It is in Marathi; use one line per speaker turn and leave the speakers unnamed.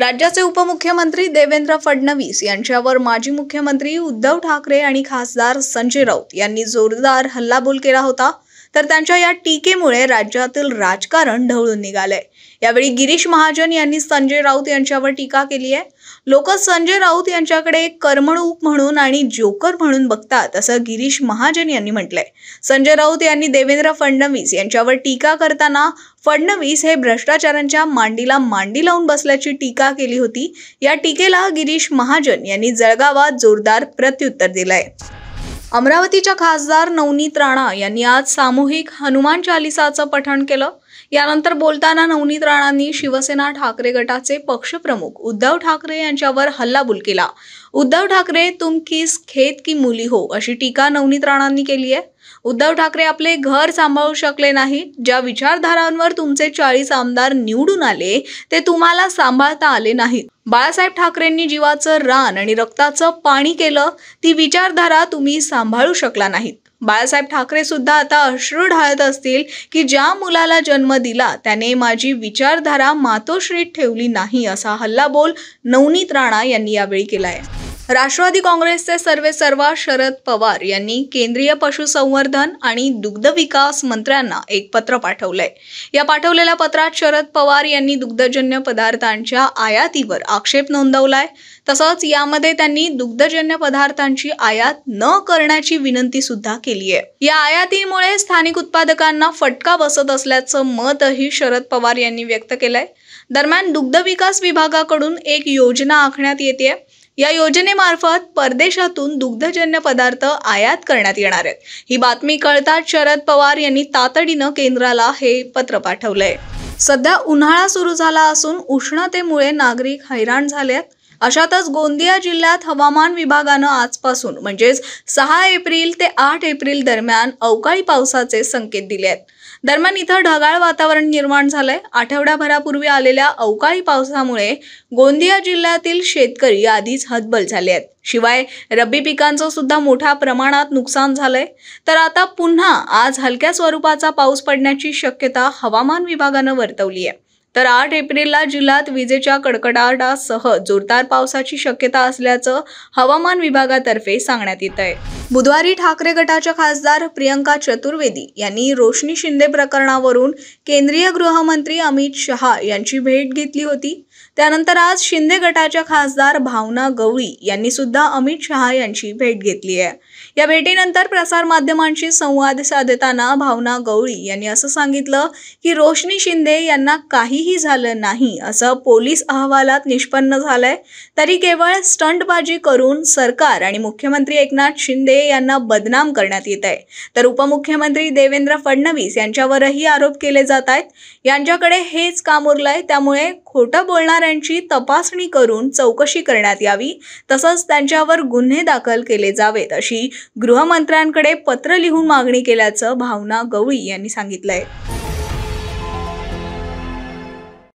राज्याचे उपमुख्यमंत्री देवेंद्र फडणवीस यांच्यावर माजी मुख्यमंत्री उद्धव ठाकरे आणि खासदार संजय राऊत यांनी जोरदार हल्लाबोल केला होता तर त्यांच्या या टीकेमुळे राज्यातील राजकारण ढवळून निघालंय यावेळी गिरीश महाजन यांनी संजय राऊत यांच्यावर टीका केली आहे लोक संजय राऊत यांच्याकडे कर्मणूक म्हणून आणि जोकर म्हणून बघतात असं गिरीश महाजन यांनी म्हटलंय संजय राऊत यांनी देवेंद्र फडणवीस यांच्यावर टीका करताना फडणवीस हे भ्रष्टाचारांच्या मांडीला मांडी लावून बसल्याची टीका केली होती या टीकेला गिरीश महाजन यांनी जळगावात जोरदार प्रत्युत्तर दिलंय अमरावतीच्या खासदार नवनीत राणा यांनी आज सामूहिक हनुमान चालिसाचं पठण केलं यानंतर बोलताना नवनीत राणांनी शिवसेना ठाकरे गटाचे पक्षप्रमुख उद्धव ठाकरे यांच्यावर हल्लाबोल केला उद्धव ठाकरे तुम किस खेत की मुली हो अशी टीका नवनीत राणांनी केली आहे उद्धव ठाकरे आपले घर सांभाळू शकले नाही ज्या विचारधारांवर तुमचे चाळीस आमदार निवडून आले ते तुम्हाला सांभाळता आले नाहीत बाळासाहेब ठाकरेंनी जीवाचं रान आणि रक्ताचं पाणी केलं ती विचारधारा तुम्ही सांभाळू शकला नाहीत बाळासाहेब ठाकरे सुद्धा आता अश्रू ढाळत असतील की ज्या मुलाला जन्म दिला त्याने माझी विचारधारा मातोश्रीत ठेवली नाही असा हल्ला बोल नवनीत राणा यांनी यावेळी केला आहे राष्ट्रवादी काँग्रेसचे सर्वे सर्वा शरद पवार यांनी केंद्रीय पशुसंवर्धन आणि दुग्ध विकास मंत्र्यांना एक पत्र पाठवलंय या पाठवलेल्या पत्रात शरद पवार यांनी दुग्धजन्य पदार्थांच्या आयातीवर आक्षेप नोंदवलाय तसंच यामध्ये त्यांनी दुग्धजन्य पदार्थांची आयात न करण्याची विनंती सुद्धा केली आहे या आयातीमुळे स्थानिक उत्पादकांना फटका बसत असल्याचं मतही शरद पवार यांनी व्यक्त केलंय दरम्यान दुग्ध विकास विभागाकडून एक योजना आखण्यात येते या योजनेमार्फत परदेशातून दुग्धजन्य पदार्थ आयात करण्यात येणार आहेत ही बातमी कळताच शरद पवार यांनी तातडीनं केंद्राला हे पत्र पाठवलंय सध्या उन्हाळा सुरू झाला असून उष्णतेमुळे नागरिक हैराण झालेत अशातच गोंदिया जिल्ह्यात हवामान विभागानं आजपासून म्हणजेच सहा एप्रिल ते आठ एप्रिल दरम्यान अवकाळी पावसाचे संकेत दिले आहेत दरम्यान इथं ढगाळ वातावरण निर्माण झालंय आठवड्याभरापूर्वी आलेल्या अवकाळी पावसामुळे गोंदिया जिल्ह्यातील शेतकरी आधीच हतबल झाले आहेत शिवाय रब्बी पिकांचं सुद्धा मोठ्या प्रमाणात नुकसान झालंय तर आता पुन्हा आज हलक्या स्वरूपाचा पाऊस पडण्याची शक्यता हवामान विभागानं वर्तवली आहे तर आठ एप्रिलला जिल्ह्यात विजेच्या कडकडाटासह जोरदार पावसाची शक्यता असल्याचं हवामान विभागातर्फे सांगण्यात येत आहे बुधवारी ठाकरे गटाच्या खासदार प्रियंका चतुर्वेदी यांनी रोशनी शिंदे प्रकरणावरून केंद्रीय गृहमंत्री अमित शहा यांची भेट घेतली होती त्यानंतर आज शिंदे गटाच्या खासदार भावना गवळी यांनी सुद्धा अमित शहा यांची भेट घेतली आहे या भेटीनंतर प्रसारमाध्यमांशी संवाद साधताना भावना गवळी यांनी असं सांगितलं की रोशनी शिंदे यांना काही काहीही झालं नाही असं पोलीस अहवालात निष्पन्न झालंय तरी केवळ स्टंटबाजी करून सरकार आणि मुख्यमंत्री एकनाथ शिंदे यांना बदनाम करण्यात येत आहे तर उपमुख्यमंत्री देवेंद्र फडणवीस यांच्यावरही आरोप केले जात आहेत यांच्याकडे हेच काम उरलंय त्यामुळे खोटं बोलणाऱ्यांची तपासणी करून चौकशी करण्यात यावी तसंच त्यांच्यावर गुन्हे दाखल केले जावेत अशी गृहमंत्र्यांकडे पत्र लिहून मागणी केल्याचं भावना गवळी यांनी सांगितलंय